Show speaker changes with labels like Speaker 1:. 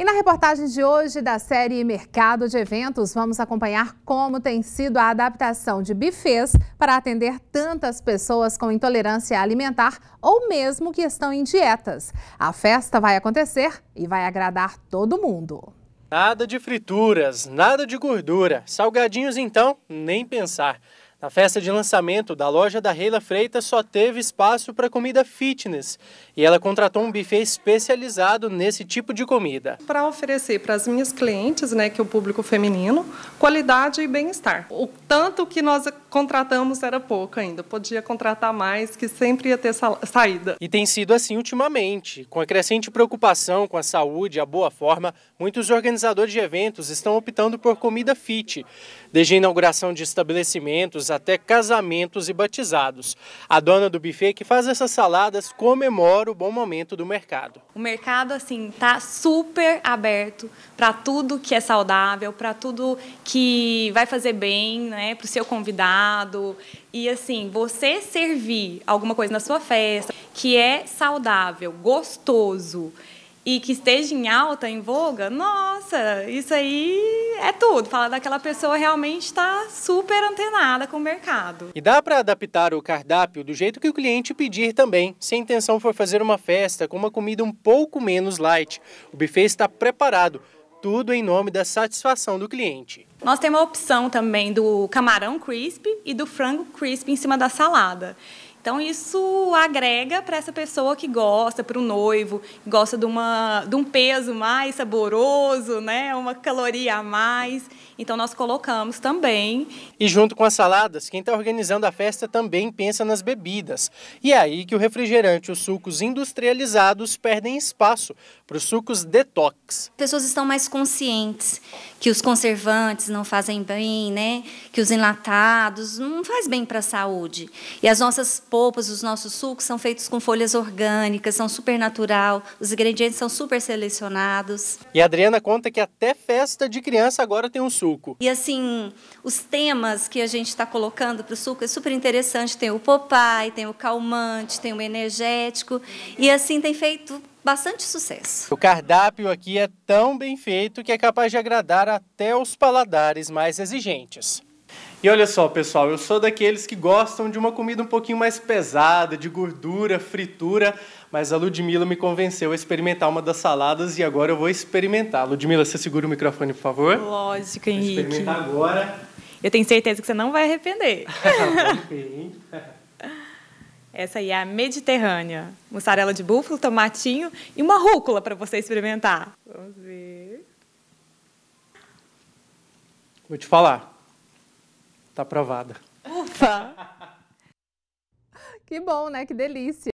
Speaker 1: E na reportagem de hoje da série Mercado de Eventos, vamos acompanhar como tem sido a adaptação de bufês para atender tantas pessoas com intolerância alimentar ou mesmo que estão em dietas. A festa vai acontecer e vai agradar todo mundo.
Speaker 2: Nada de frituras, nada de gordura. Salgadinhos então, nem pensar. Na festa de lançamento da loja da Reila Freitas só teve espaço para comida fitness e ela contratou um buffet especializado nesse tipo de comida.
Speaker 1: Para oferecer para as minhas clientes, né, que é o público feminino, qualidade
Speaker 2: e bem-estar. O tanto que nós contratamos era pouco ainda, podia contratar mais, que sempre ia ter saída. E tem sido assim ultimamente. Com a crescente preocupação com a saúde e a boa forma, muitos organizadores de eventos estão optando por comida fit. Desde a inauguração de estabelecimentos, até casamentos e batizados. A dona do buffet que faz essas saladas comemora o bom momento do mercado.
Speaker 1: O mercado assim tá super aberto para tudo que é saudável, para tudo que vai fazer bem, né, para o seu convidado. E assim, você servir alguma coisa na sua festa que é saudável, gostoso e que esteja em alta, em voga, nossa, isso aí é tudo. Fala daquela pessoa realmente está super antenada com o mercado.
Speaker 2: E dá para adaptar o cardápio do jeito que o cliente pedir também, se a intenção for fazer uma festa com uma comida um pouco menos light. O buffet está preparado tudo em nome da satisfação do cliente. Nós temos a
Speaker 1: opção também do camarão crisp e do frango crisp em cima da salada. Então, isso agrega para essa pessoa que gosta, para o noivo, gosta de, uma, de um peso mais saboroso, né? uma caloria a mais. Então, nós colocamos
Speaker 2: também. E junto com as saladas, quem está organizando a festa também pensa nas bebidas. E é aí que o refrigerante e os sucos industrializados perdem espaço para os sucos detox.
Speaker 3: As pessoas estão mais conscientes que os conservantes não fazem bem, né? que os enlatados não fazem bem para a saúde. E as nossas polpas, os nossos sucos são feitos com folhas orgânicas, são super natural, os ingredientes são super selecionados.
Speaker 2: E a Adriana conta que até festa de criança agora tem um suco.
Speaker 3: E assim, os temas que a gente está colocando para o suco é super interessante. Tem o Popeye, tem o calmante, tem o energético. E assim tem feito bastante sucesso.
Speaker 2: O cardápio aqui é tão bem feito que é capaz de agradar até os paladares mais exigentes. E olha só, pessoal, eu sou daqueles que gostam de uma comida um pouquinho mais pesada, de gordura, fritura, mas a Ludmila me convenceu a experimentar uma das saladas e agora eu vou experimentar. Ludmila, você segura o microfone, por favor?
Speaker 1: Lógico, Henrique. Vou experimentar agora. Eu tenho certeza que você não vai arrepender.
Speaker 2: Ah, tá
Speaker 1: Essa aí é a Mediterrânea. Mussarela de búfalo, tomatinho e uma rúcula para você experimentar.
Speaker 2: Vamos ver. Vou te falar Está aprovada.
Speaker 1: Ufa! que bom, né? Que delícia.